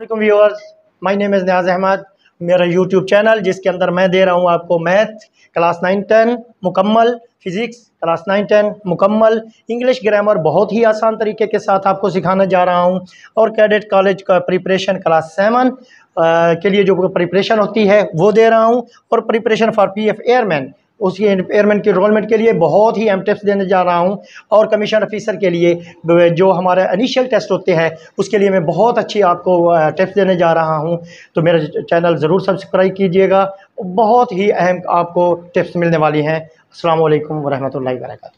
welcome viewers my name is Niyaz Ahmed मेरा YouTube channel जिसके अंदर मैं दे रहा हूँ आपको मैथ क्लास नाइन टेन मुकम्मल फ़िज़िक्स क्लास नाइन टेन मुकम्मल इंग्लिश ग्रामर बहुत ही आसान तरीके के साथ आपको सिखाने जा रहा हूँ और कैडेट कॉलेज का प्रिपरेशन क्लास सेवन के लिए जो प्रिपरेशन होती है वो दे रहा हूँ और preparation for P F airman उसकी एयरमैन की रोलमेंट के लिए बहुत ही एम टिप्स देने जा रहा हूँ और कमीशन ऑफिसर के लिए जो हमारे इनिशियल टेस्ट होते हैं उसके लिए मैं बहुत अच्छी आपको टिप्स देने जा रहा हूँ तो मेरा चैनल ज़रूर सब्सक्राइब कीजिएगा बहुत ही अहम आपको टिप्स मिलने वाली हैं असल वरहमल वर्का